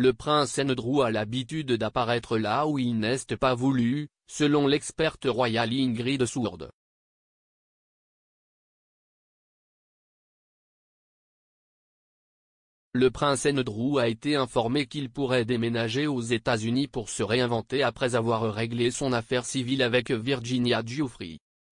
Le prince Andrew a l'habitude d'apparaître là où il n'est pas voulu, selon l'experte royale Ingrid Sourde. Le prince Andrew a été informé qu'il pourrait déménager aux États-Unis pour se réinventer après avoir réglé son affaire civile avec Virginia Giuffre.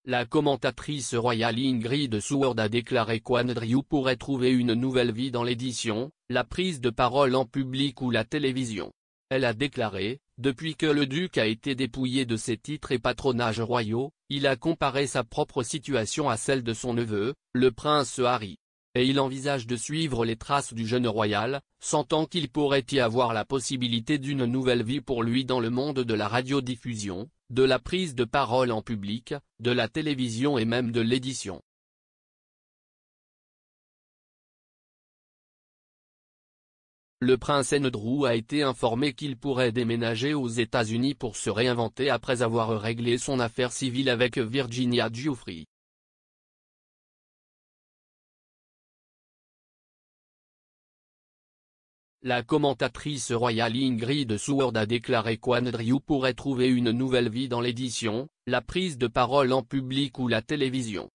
La commentatrice royale Ingrid Seward a déclaré qu'Andrew pourrait trouver une nouvelle vie dans l'édition, la prise de parole en public ou la télévision. Elle a déclaré, depuis que le duc a été dépouillé de ses titres et patronages royaux, il a comparé sa propre situation à celle de son neveu, le prince Harry. Et il envisage de suivre les traces du jeune royal, sentant qu'il pourrait y avoir la possibilité d'une nouvelle vie pour lui dans le monde de la radiodiffusion, de la prise de parole en public, de la télévision et même de l'édition. Le prince Drew a été informé qu'il pourrait déménager aux États-Unis pour se réinventer après avoir réglé son affaire civile avec Virginia Giuffre. La commentatrice royale Ingrid Seward a déclaré qu'Andrew pourrait trouver une nouvelle vie dans l'édition, la prise de parole en public ou la télévision.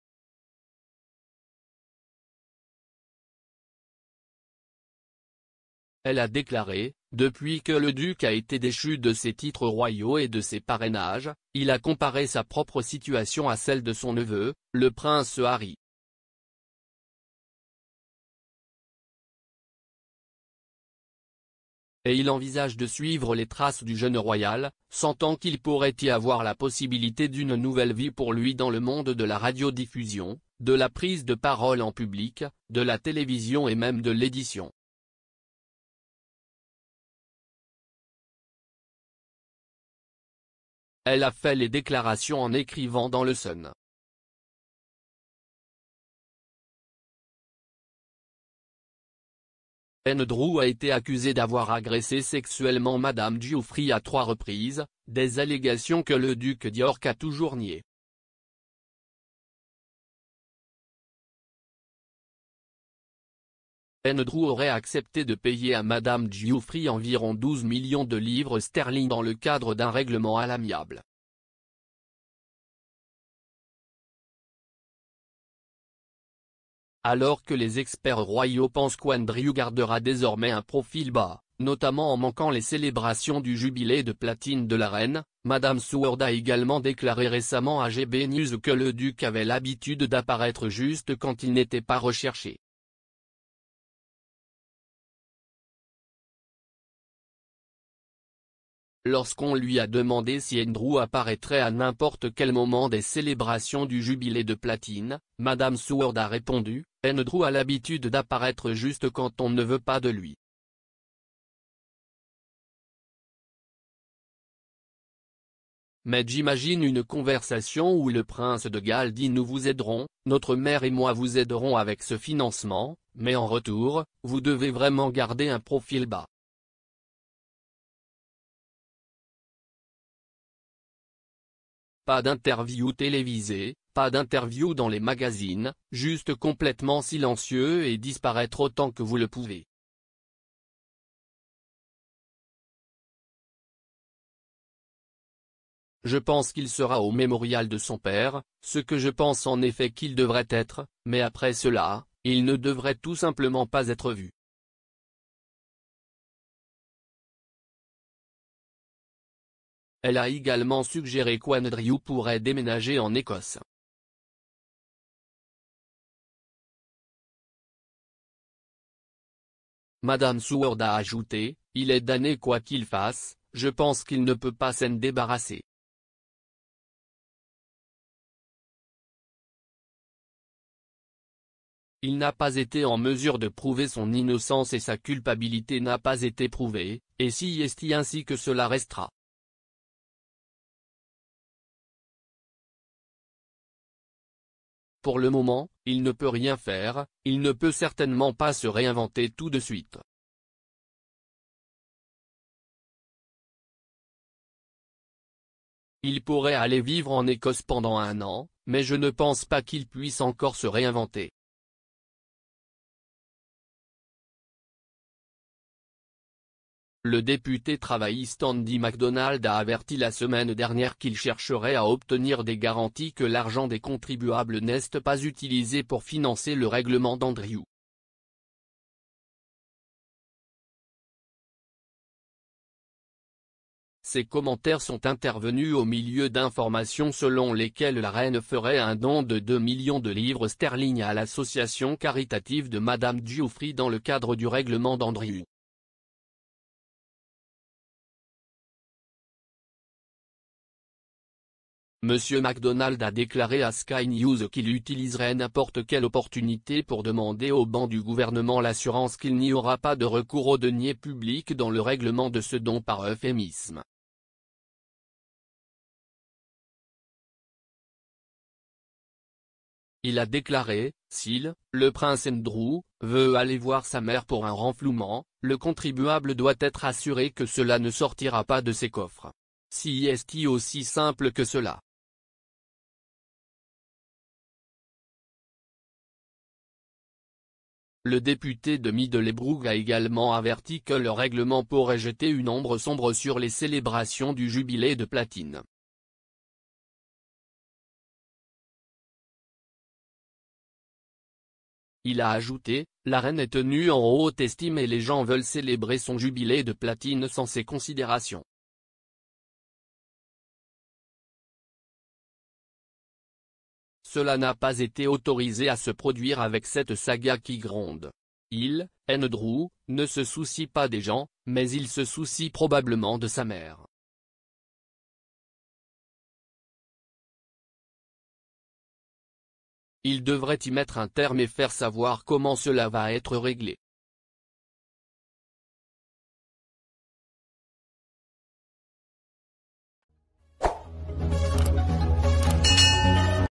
Elle a déclaré, depuis que le duc a été déchu de ses titres royaux et de ses parrainages, il a comparé sa propre situation à celle de son neveu, le prince Harry. et il envisage de suivre les traces du jeune royal, sentant qu'il pourrait y avoir la possibilité d'une nouvelle vie pour lui dans le monde de la radiodiffusion, de la prise de parole en public, de la télévision et même de l'édition. Elle a fait les déclarations en écrivant dans le Sun. Andrew a été accusé d'avoir agressé sexuellement Madame Giuffry à trois reprises, des allégations que le duc d'York a toujours niées. Andrew aurait accepté de payer à Madame Giuffry environ 12 millions de livres sterling dans le cadre d'un règlement à l'amiable. Alors que les experts royaux pensent qu'Andrew gardera désormais un profil bas, notamment en manquant les célébrations du jubilé de platine de la reine, Madame Seward a également déclaré récemment à GB News que le duc avait l'habitude d'apparaître juste quand il n'était pas recherché. lorsqu'on lui a demandé si Andrew apparaîtrait à n'importe quel moment des célébrations du jubilé de platine, Madame Seward a répondu, Andrew a l'habitude d'apparaître juste quand on ne veut pas de lui. mais j'imagine une conversation où le prince de Galles dit nous vous aiderons, notre mère et moi vous aiderons avec ce financement, mais en retour, vous devez vraiment garder un profil bas. Pas d'interview télévisée, pas d'interview dans les magazines, juste complètement silencieux et disparaître autant que vous le pouvez. Je pense qu'il sera au mémorial de son père, ce que je pense en effet qu'il devrait être, mais après cela, il ne devrait tout simplement pas être vu. Elle a également suggéré qu'Andrew pourrait déménager en Écosse. Madame Seward a ajouté, il est damné quoi qu'il fasse, je pense qu'il ne peut pas s'en débarrasser. Il n'a pas été en mesure de prouver son innocence et sa culpabilité n'a pas été prouvée, et si est ainsi que cela restera. Pour le moment, il ne peut rien faire, il ne peut certainement pas se réinventer tout de suite. Il pourrait aller vivre en Écosse pendant un an, mais je ne pense pas qu'il puisse encore se réinventer. Le député travailliste Andy MacDonald a averti la semaine dernière qu'il chercherait à obtenir des garanties que l'argent des contribuables n'est pas utilisé pour financer le règlement d'Andrew. Ces commentaires sont intervenus au milieu d'informations selon lesquelles la reine ferait un don de 2 millions de livres sterling à l'association caritative de Madame Giuffrey dans le cadre du règlement d'Andrew. Monsieur MacDonald a déclaré à Sky News qu'il utiliserait n'importe quelle opportunité pour demander au banc du gouvernement l'assurance qu'il n'y aura pas de recours aux deniers publics dans le règlement de ce don par euphémisme. Il a déclaré, s'il, le prince Andrew, veut aller voir sa mère pour un renflouement, le contribuable doit être assuré que cela ne sortira pas de ses coffres. Si est aussi simple que cela. Le député de Middlebrook a également averti que le règlement pourrait jeter une ombre sombre sur les célébrations du jubilé de platine. Il a ajouté, la reine est tenue en haute estime et les gens veulent célébrer son jubilé de platine sans ces considérations. Cela n'a pas été autorisé à se produire avec cette saga qui gronde. Il, Andrew, ne se soucie pas des gens, mais il se soucie probablement de sa mère. Il devrait y mettre un terme et faire savoir comment cela va être réglé.